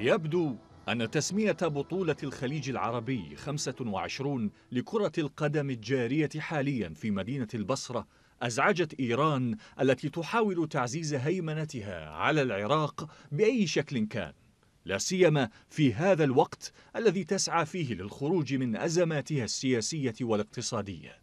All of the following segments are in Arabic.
يبدو أن تسمية بطولة الخليج العربي 25 لكرة القدم الجارية حاليا في مدينة البصرة أزعجت إيران التي تحاول تعزيز هيمنتها على العراق بأي شكل كان لا سيما في هذا الوقت الذي تسعى فيه للخروج من أزماتها السياسية والاقتصادية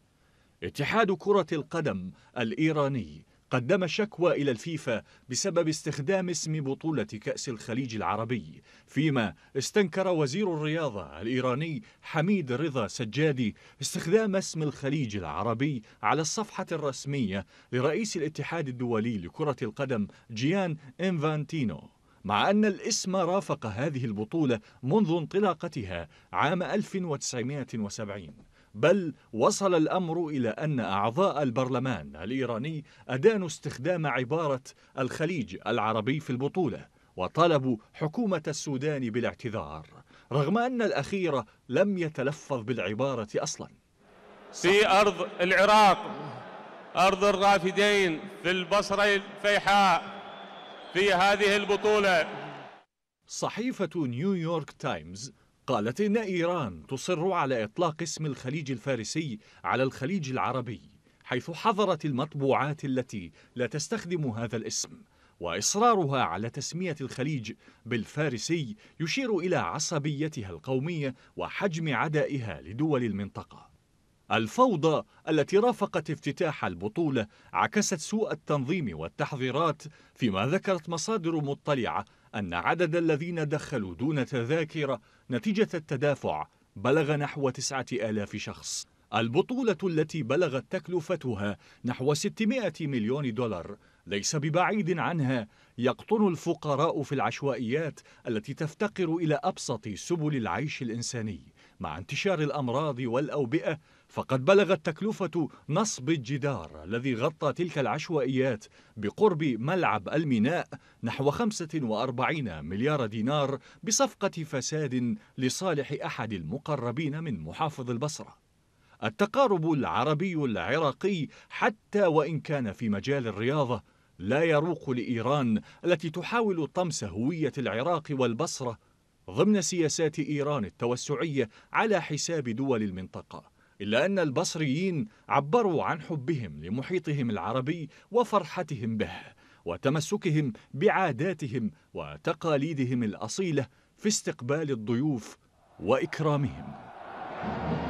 اتحاد كرة القدم الإيراني قدم شكوى إلى الفيفا بسبب استخدام اسم بطولة كأس الخليج العربي فيما استنكر وزير الرياضة الإيراني حميد رضا سجادي استخدام اسم الخليج العربي على الصفحة الرسمية لرئيس الاتحاد الدولي لكرة القدم جيان إنفانتينو مع أن الاسم رافق هذه البطولة منذ انطلاقتها عام 1970 بل وصل الأمر إلى أن أعضاء البرلمان الإيراني أدانوا استخدام عبارة الخليج العربي في البطولة وطلبوا حكومة السودان بالاعتذار رغم أن الأخير لم يتلفظ بالعبارة أصلا في أرض العراق أرض الرافدين في البصرة الفيحاء في هذه البطولة صحيفة نيويورك تايمز قالت إن إيران تصر على إطلاق اسم الخليج الفارسي على الخليج العربي حيث حظرت المطبوعات التي لا تستخدم هذا الاسم وإصرارها على تسمية الخليج بالفارسي يشير إلى عصبيتها القومية وحجم عدائها لدول المنطقة الفوضى التي رافقت افتتاح البطولة عكست سوء التنظيم والتحضيرات فيما ذكرت مصادر مطلعة أن عدد الذين دخلوا دون تذاكر نتيجة التدافع بلغ نحو تسعة آلاف شخص البطولة التي بلغت تكلفتها نحو 600 مليون دولار ليس ببعيد عنها يقطن الفقراء في العشوائيات التي تفتقر إلى أبسط سبل العيش الإنساني مع انتشار الأمراض والأوبئة فقد بلغت تكلفة نصب الجدار الذي غطى تلك العشوائيات بقرب ملعب الميناء نحو 45 مليار دينار بصفقة فساد لصالح أحد المقربين من محافظ البصرة التقارب العربي العراقي حتى وإن كان في مجال الرياضة لا يروق لإيران التي تحاول طمس هوية العراق والبصرة ضمن سياسات إيران التوسعية على حساب دول المنطقة إلا أن البصريين عبروا عن حبهم لمحيطهم العربي وفرحتهم به وتمسكهم بعاداتهم وتقاليدهم الأصيلة في استقبال الضيوف وإكرامهم